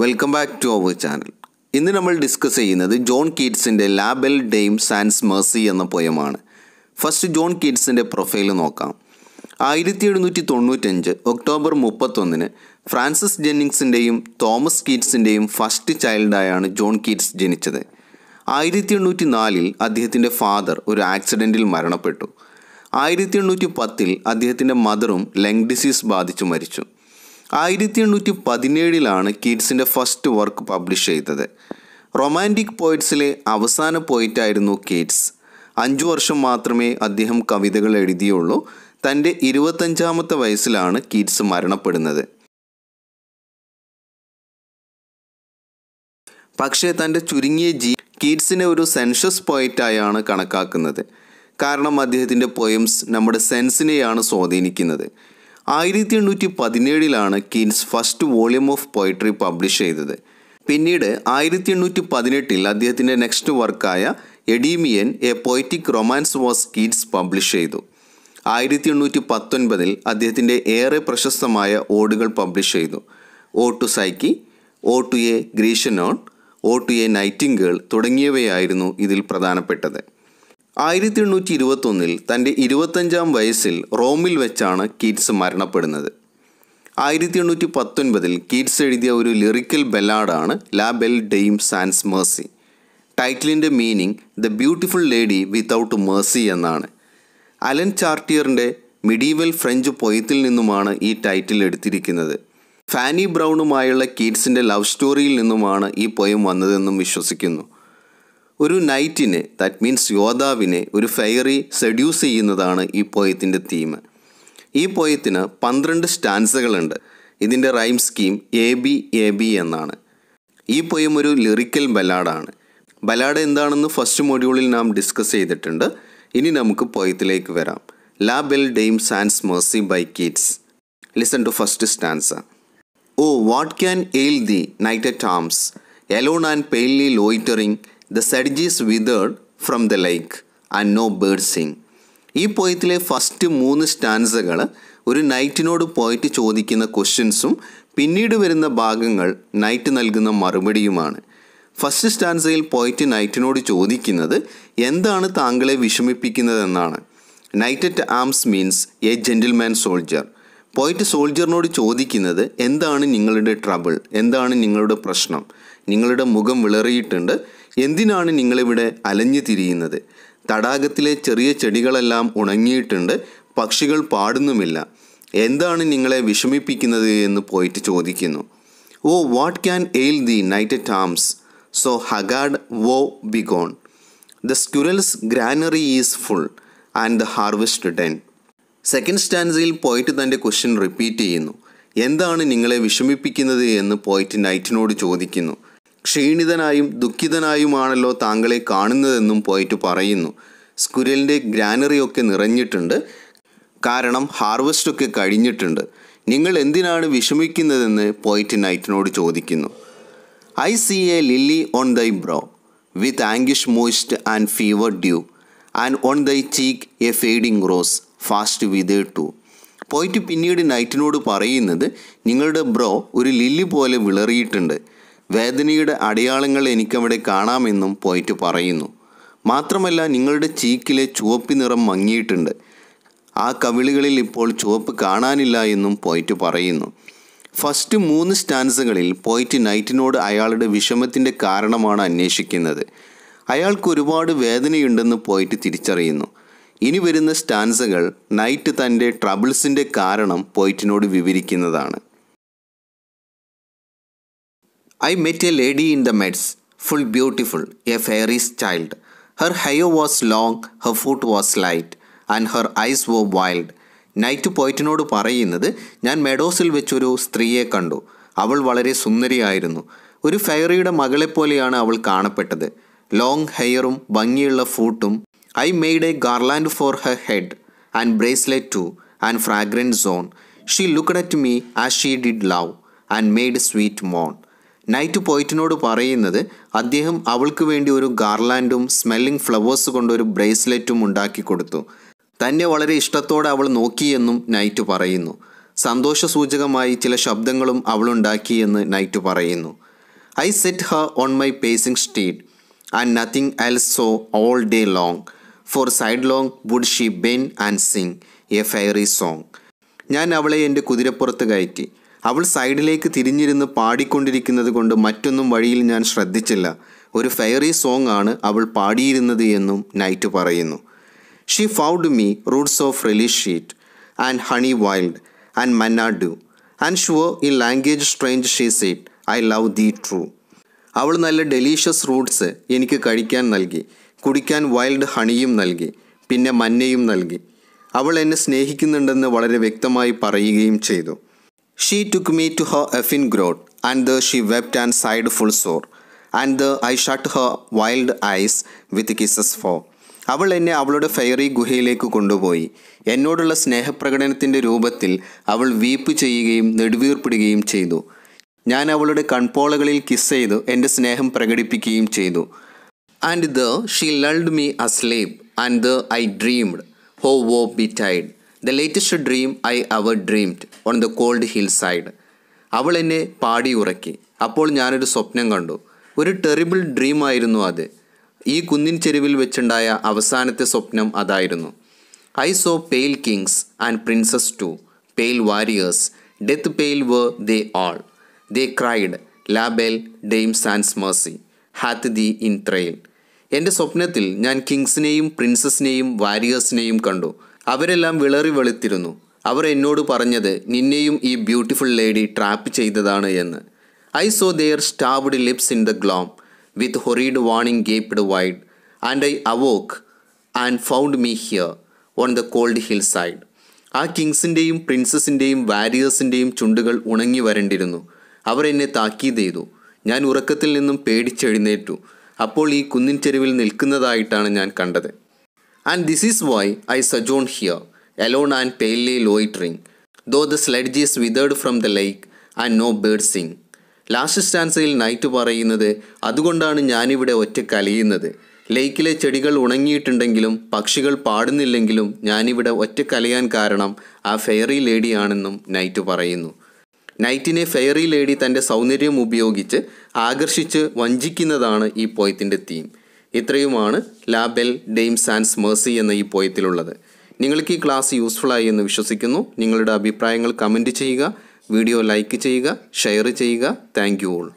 Welcome back to our channel ഇന്ന് നമ്മൾ discuss ചെയ്യുന്നത് ജോൺ കീറ്റ്സിൻ്റെ ലാബൽ ഡെയിം സാൻസ് മേഴ്സി എന്ന പോയമാണ് ഫസ്റ്റ് ജോൺ കീറ്റ്സിൻ്റെ പ്രൊഫൈൽ നോക്കാം ആയിരത്തി എഴുന്നൂറ്റി തൊണ്ണൂറ്റഞ്ച് ഒക്ടോബർ മുപ്പത്തൊന്നിന് ഫ്രാൻസിസ് ജെന്നിങ്സിൻ്റെയും തോമസ് കീറ്റ്സിൻ്റെയും ഫസ്റ്റ് ചൈൽഡായാണ് ജോൺ കീറ്റ്സ് ജനിച്ചത് ആയിരത്തി എണ്ണൂറ്റി നാലിൽ അദ്ദേഹത്തിൻ്റെ ഫാദർ ഒരു ആക്സിഡൻറ്റിൽ മരണപ്പെട്ടു ആയിരത്തി എണ്ണൂറ്റി പത്തിൽ അദ്ദേഹത്തിൻ്റെ മദറും ലങ് ഡിസീസ് ബാധിച്ചു മരിച്ചു ആയിരത്തി എണ്ണൂറ്റി പതിനേഴിലാണ് കീറ്റ്സിൻ്റെ ഫസ്റ്റ് വർക്ക് പബ്ലിഷ് ചെയ്തത് റൊമാൻറ്റിക് പോയിറ്റ്സിലെ അവസാന പോയിറ്റായിരുന്നു കീറ്റ്സ് അഞ്ചു വർഷം മാത്രമേ അദ്ദേഹം കവിതകൾ എഴുതിയുള്ളൂ തൻ്റെ ഇരുപത്തഞ്ചാമത്തെ വയസ്സിലാണ് കീറ്റ്സ് മരണപ്പെടുന്നത് പക്ഷേ തൻ്റെ ചുരുങ്ങിയ ജീ കീറ്റ്സിനെ ഒരു സെൻഷസ് പോയിറ്റായാണ് കണക്കാക്കുന്നത് കാരണം അദ്ദേഹത്തിൻ്റെ പോയംസ് നമ്മുടെ സെൻസിനെയാണ് സ്വാധീനിക്കുന്നത് ആയിരത്തി എണ്ണൂറ്റി പതിനേഴിലാണ് Keats first volume of poetry publish ചെയ്തത് പിന്നീട് ആയിരത്തി എണ്ണൂറ്റി പതിനെട്ടിൽ അദ്ദേഹത്തിൻ്റെ നെക്സ്റ്റ് വർക്കായ Endymion a poetic romance was Keats publish ചെയ്തു ആയിരത്തി എണ്ണൂറ്റി പത്തൊൻപതിൽ അദ്ദേഹത്തിൻ്റെ ഏറെ പ്രശസ്തമായ ഓടുകൾ പബ്ലിഷ് ചെയ്തു ode to Psyche ode to a Grecian urn ode to a nightingale തുടങ്ങിയവയായിരുന്നു ഇതിൽ പ്രധാനപ്പെട്ടത് ആയിരത്തി എണ്ണൂറ്റി ഇരുപത്തൊന്നിൽ തൻ്റെ ഇരുപത്തഞ്ചാം വയസ്സിൽ റോമിൽ വെച്ചാണ് കീറ്റ്സ് മരണപ്പെടുന്നത് ആയിരത്തി എണ്ണൂറ്റി പത്തൊൻപതിൽ കീറ്റ്സ് എഴുതിയ ഒരു ലിറിക്കൽ ബെല്ലാഡാണ് La Belle Dame sans Merci ടൈറ്റിലിൻ്റെ meaning the beautiful lady without mercy എന്നാണ് അലൻ ചാർട്ടിയറിൻ്റെ മിഡീവൽ ഫ്രഞ്ച് പൊയത്തിൽ നിന്നുമാണ് ഈ ടൈറ്റിൽ എടുത്തിരിക്കുന്നത് ഫാനി ബ്രൗണുമായുള്ള കീറ്റ്സിൻ്റെ ലവ് സ്റ്റോറിയിൽ നിന്നുമാണ് ഈ പൊയം വന്നതെന്നും വിശ്വസിക്കുന്നു ഒരു നൈറ്റിനെ ദാറ്റ് മീൻസ് യോദ്ധാവിനെ ഒരു ഫെയറി സെഡ്യൂസ് ചെയ്യുന്നതാണ് ഈ പോയത്തിൻ്റെ തീം ഈ പോയത്തിന് പന്ത്രണ്ട് സ്റ്റാൻസുകളുണ്ട് ഇതിൻ്റെ rhyme scheme A B A B എന്നാണ് ഈ പോയം ഒരു ലിറിക്കൽ ബലാഡാണ് ബലാഡ് എന്താണെന്ന് ഫസ്റ്റ് മൊഡ്യൂളിൽ നാം ഡിസ്കസ് ചെയ്തിട്ടുണ്ട് ഇനി നമുക്ക് പോയത്തിലേക്ക് വരാം La Belle Dame sans Merci by Keats listen to first stanza O what can ail thee knight at arms alone and palely loitering the sedges വിതേഡ് from the lake and no bird sing ഈ പോയത്തിലെ first മൂന്ന് സ്റ്റാൻസകൾ ഒരു നൈറ്റിനോട് പോയിട്ട് ചോദിക്കുന്ന ക്വസ്റ്റ്യൻസും പിന്നീട് വരുന്ന ഭാഗങ്ങൾ നൈറ്റ് നൽകുന്ന മറുപടിയുമാണ് ഫസ്റ്റ് സ്റ്റാൻസയിൽ പോയിട്ട് നൈറ്റിനോട് ചോദിക്കുന്നത് എന്താണ് താങ്കളെ വിഷമിപ്പിക്കുന്നതെന്നാണ് knight at arms means a gentleman soldier poet സോൾജറിനോട് ചോദിക്കുന്നത് എന്താണ് നിങ്ങളുടെ ട്രബിൾ എന്താണ് നിങ്ങളുടെ പ്രശ്നം നിങ്ങളുടെ മുഖം വിളറിയിട്ടുണ്ട് എന്തിനാണ് നിങ്ങളിവിടെ അലഞ്ഞു തിരിയുന്നത് തടാകത്തിലെ ചെറിയ ചെടികളെല്ലാം ഉണങ്ങിയിട്ടുണ്ട് പക്ഷികൾ പാടുന്നുമില്ല എന്താണ് നിങ്ങളെ വിഷമിപ്പിക്കുന്നത് എന്ന് പോയിട്ട് ചോദിക്കുന്നു O what can ail thee knight at arms so haggard woe begone the squirrel's granary is full and the harvest done second സ്റ്റാൻസിൽ പോയിട്ട് തൻ്റെ ക്വസ്റ്റ്യൻ റിപ്പീറ്റ് ചെയ്യുന്നു എന്താണ് നിങ്ങളെ വിഷമിപ്പിക്കുന്നത് എന്ന് പോയിട്ട് നൈറ്റിനോട് ചോദിക്കുന്നു ക്ഷീണിതനായും ദുഃഖിതനായുമാണല്ലോ താങ്കളെ കാണുന്നതെന്നും പോയിട്ട് പറയുന്നു സ്കുരലിൻ്റെ ഗ്രാനറിയൊക്കെ നിറഞ്ഞിട്ടുണ്ട് കാരണം ഹാർവസ്റ്റൊക്കെ കഴിഞ്ഞിട്ടുണ്ട് നിങ്ങൾ എന്തിനാണ് വിഷമിക്കുന്നതെന്ന് പോയിറ്റ് നൈറ്റിനോട് ചോദിക്കുന്നു I see a lily on thy brow with anguish moist and fever dew and on thy cheek a fading rose fast വിതേ ടു പോയിറ്റ് പിന്നീട് നൈറ്റിനോട് പറയുന്നത് നിങ്ങളുടെ ബ്രോ ഒരു ലില്ലി പോലെ വിളറിയിട്ടുണ്ട് വേദനയുടെ അടയാളങ്ങൾ എനിക്കവിടെ കാണാമെന്നും പോയിറ്റ് പറയുന്നു മാത്രമല്ല നിങ്ങളുടെ ചീക്കിലെ ചുവപ്പ് നിറം മങ്ങിയിട്ടുണ്ട് ആ കവിളികളിൽ ഇപ്പോൾ ചുവപ്പ് കാണാനില്ല എന്നും പോയിറ്റ് പറയുന്നു ഫസ്റ്റ് മൂന്ന് സ്റ്റാൻസുകളിൽ പോയിറ്റ് നൈറ്റിനോട് അയാളുടെ വിഷമത്തിൻ്റെ കാരണമാണ് അന്വേഷിക്കുന്നത് അയാൾക്ക് ഒരുപാട് വേദനയുണ്ടെന്ന് പോയിറ്റ് തിരിച്ചറിയുന്നു ഇനി വരുന്ന സ്റ്റാൻസുകൾ നൈറ്റ് തൻ്റെ ട്രബിൾസിൻ്റെ കാരണം പോയിറ്റിനോട് വിവരിക്കുന്നതാണ് I met a lady in the meads full beautiful a faery's child Her hair was long her foot was light and her eyes were wild knight പോയിറ്റിനോട് പറയുന്നത് ഞാൻ മെഡോസിൽ വെച്ചൊരു സ്ത്രീയെ കണ്ടു അവൾ വളരെ സുന്ദരിയായിരുന്നു ഒരു ഫെയറിയുടെ മകളെപ്പോലെയാണ് അവൾ കാണപ്പെട്ടത് ലോങ് ഹെയറും ഭംഗിയുള്ള ഫൂട്ടും I made a garland for her head and bracelet too and fragrance zone she looked at me as she did love and made sweet moan knight പോയിറ്റിനോട് പറയുന്നത് അദ്ദേഹം അവൾക്ക് വേണ്ടി ഒരു ഗാർലാൻഡും സ്മെല്ലിംഗ് ഫ്ലവേഴ്സ് കൊണ്ടൊരു ബ്രേസ്ലെറ്റും ഉണ്ടാക്കി കൊടുത്തു തന്നെ വളരെ ഇഷ്ടത്തോടെ അവൾ നോക്കിയെന്നും നൈറ്റ് പറയുന്നു സന്തോഷ സൂചകമായി ചില ശബ്ദങ്ങളും അവളുണ്ടാക്കിയെന്ന് നൈറ്റ് പറയുന്നു I set her on my pacing steed and nothing else saw all day long for sidelong would she bend and sing a faery song ഞാൻ അവളെ എൻ്റെ കുതിരപ്പുറത്ത് കയറ്റി അവൾ സൈഡിലേക്ക് തിരിഞ്ഞിരുന്ന് പാടിക്കൊണ്ടിരിക്കുന്നത് കൊണ്ട് മറ്റൊന്നും വഴിയിൽ ഞാൻ ശ്രദ്ധിച്ചില്ല ഒരു ഫെയറി സോങ് ആണ് അവൾ പാടിയിരുന്നത് എന്നും നൈറ്റ് പറയുന്നു she found me roots of relish sweet and honey wild and dew and sure in language strange she said I love thee true അവൾ നല്ല ഡെലീഷ്യസ് റൂട്ട്സ് എനിക്ക് കഴിക്കാൻ നൽകി കുടിക്കാൻ വൈൽഡ് ഹണിയും നൽകി പിന്നെ മന്നയും നൽകി അവൾ എന്നെ സ്നേഹിക്കുന്നുണ്ടെന്ന് വളരെ വ്യക്തമായി പറയുകയും ചെയ്തു She took me to her effin grot, and there she wept and sighed full sore. And there I shut her wild eyes with kisses for. അവൾ എന്നെ അവളുടെ ഫെയറി ഗുഹയിലേക്ക് കൊണ്ടുപോയി എന്നോടുള്ള സ്നേഹപ്രകടനത്തിൻ്റെ രൂപത്തിൽ അവൾ വീപ്പ് ചെയ്യുകയും നെടുവീർപ്പിടുകയും ചെയ്തു ഞാൻ അവളുടെ കൺപോളകളിൽ കിസ് ചെയ്ത് എൻ്റെ സ്നേഹം പ്രകടിപ്പിക്കുകയും ചെയ്തു and the she lulled me asleep and the I dreamed ho woe betide the latest dream I ever dreamed on the cold hill side അവൾ എന്നെ പാടി ഉറക്കി അപ്പോൾ ഞാനൊരു സ്വപ്നം കണ്ടു ഒരു ടെറിബിൾ ഡ്രീം ആയിരുന്നു അത് ഈ കുന്നിൻ ചെരുവിൽ വെച്ചുണ്ടായ അവസാനത്തെ സ്വപ്നം അതായിരുന്നു I saw pale kings and princes too pale warriors death pale were they all they cried La Belle Dame sans Merci hath thee in thrall എൻ്റെ സ്വപ്നത്തിൽ ഞാൻ കിങ്സിനെയും പ്രിൻസസിനെയും വാരിയേഴ്സിനെയും കണ്ടു അവരെല്ലാം വിളറി വെളുത്തിരുന്നു അവർ എന്നോട് പറഞ്ഞത് നിന്നെയും ഈ ബ്യൂട്ടിഫുൾ ലേഡി ട്രാപ്പ് ചെയ്തതാണ് എന്ന് I saw their starved lips in the gloam with horrid warning gaped wide and I awoke and found me here on the cold hill side ആ കിങ്സിൻ്റെയും പ്രിൻസസിൻ്റെയും വാരിയേഴ്സിൻ്റെയും ചുണ്ടുകൾ ഉണങ്ങി വരണ്ടിരുന്നു അവർ എന്നെ താക്കീത് ചെയ്തു ഞാൻ ഉറക്കത്തിൽ നിന്നും പേടിച്ചെഴുന്നേറ്റു അപ്പോൾ ഈ കുന്നിൻ ചെരുവിൽ നിൽക്കുന്നതായിട്ടാണ് ഞാൻ കണ്ടത് and this is why I sojourn here, alone and palely loitering, though the sledge is withered from the lake and no birds sing. Last സ്റ്റാൻസയിൽ നൈറ്റ് പറയുന്നത് അതുകൊണ്ടാണ് ഞാനിവിടെ ഒറ്റ കലയുന്നത് ലേക്കിലെ ചെടികൾ ഉണങ്ങിയിട്ടുണ്ടെങ്കിലും പക്ഷികൾ പാടുന്നില്ലെങ്കിലും ഞാനിവിടെ ഒറ്റ കലയാൻ കാരണം ആ ഫെയറി ലേഡിയാണെന്നും നൈറ്റ് പറയുന്നു നൈറ്റിനെ ഫെയറി ലേഡി തൻ്റെ സൗന്ദര്യം ഉപയോഗിച്ച് ആകർഷിച്ച് വഞ്ചിക്കുന്നതാണ് ഈ പോയത്തിൻ്റെ തീം ഇത്രയുമാണ് ലാബെൽ ഡെയിംസ് ആൻഡ്സ് മേഴ്സി എന്ന ഈ പോയത്തിലുള്ളത് നിങ്ങൾക്ക് ഈ ക്ലാസ് യൂസ്ഫുള്ളായി എന്ന് വിശ്വസിക്കുന്നു നിങ്ങളുടെ അഭിപ്രായങ്ങൾ കമൻറ്റ് ചെയ്യുക വീഡിയോ ലൈക്ക് ചെയ്യുക ഷെയർ ചെയ്യുക താങ്ക് യു ഓൾ